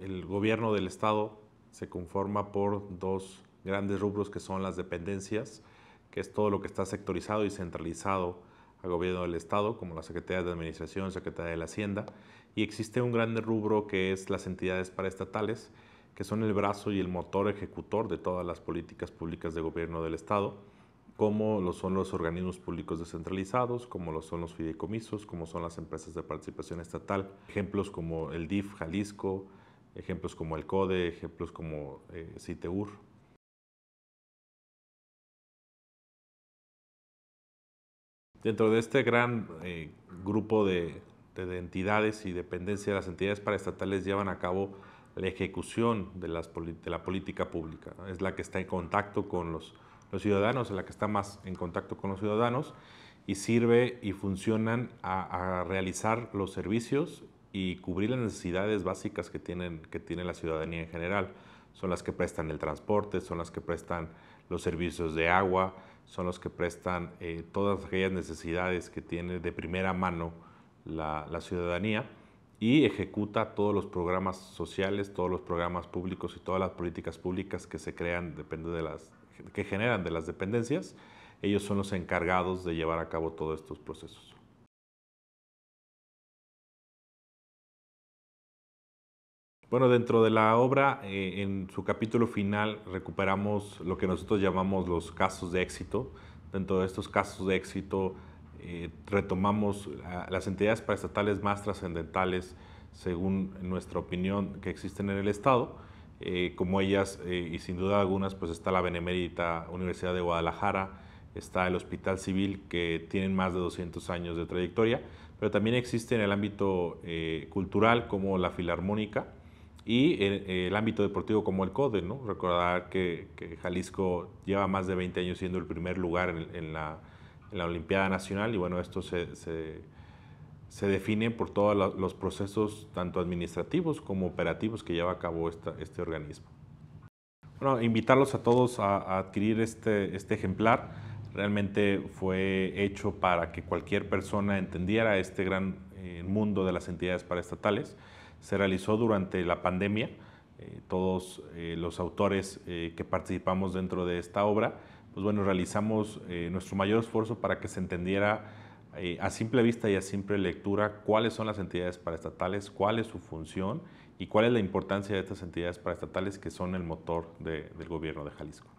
el gobierno del Estado se conforma por dos grandes rubros que son las dependencias, que es todo lo que está sectorizado y centralizado al gobierno del Estado, como la Secretaría de Administración, Secretaría de la Hacienda, y existe un gran rubro que es las entidades paraestatales, que son el brazo y el motor ejecutor de todas las políticas públicas de gobierno del Estado, como lo son los organismos públicos descentralizados, como lo son los fideicomisos, como son las empresas de participación estatal, ejemplos como el DIF Jalisco, ejemplos como el CODE, ejemplos como eh, CITEUR. Dentro de este gran eh, grupo de, entidades y dependencias, las entidades paraestatales llevan a cabo la ejecución de, la política pública. Es la que está en contacto con los, ciudadanos, es la que está más en contacto con los ciudadanos y sirve y funcionan a realizar los servicios y cubrir las necesidades básicas que, tienen, que tiene la ciudadanía en general. Son las que prestan el transporte, son las que prestan los servicios de agua, son los que prestan eh, todas aquellas necesidades que tiene de primera mano la, la, ciudadanía y ejecuta todos los programas sociales, todos los programas públicos y todas las políticas públicas que se crean, depende de las, que generan de las dependencias. Ellos son los encargados de llevar a cabo todos estos procesos. Bueno, dentro de la obra, eh, en su capítulo final, recuperamos lo que nosotros llamamos los casos de éxito. Dentro de estos casos de éxito, eh, retomamos las entidades paraestatales más trascendentales, según nuestra opinión, que existen en el Estado. Eh, como ellas, y sin duda algunas, pues está la Benemérita Universidad de Guadalajara, está el Hospital Civil, que tienen más de 200 años de trayectoria, pero también existe en el ámbito cultural, como la Filarmónica, y el, ámbito deportivo como el CODE, ¿no? Recordar que, Jalisco lleva más de 20 años siendo el primer lugar en, la, Olimpiada Nacional y bueno, esto se, se, define por todos los procesos tanto administrativos como operativos que lleva a cabo esta, este organismo. Bueno, invitarlos a todos a, a adquirir este, este ejemplar. Realmente fue hecho para que cualquier persona entendiera este gran el mundo de las entidades paraestatales. Se realizó durante la pandemia. Eh, todos eh, los autores eh, que participamos dentro de esta obra, pues bueno, realizamos nuestro mayor esfuerzo para que se entendiera a simple vista y a simple lectura cuáles son las entidades paraestatales, cuál es su función y cuál es la importancia de estas entidades paraestatales que son el motor del gobierno de Jalisco.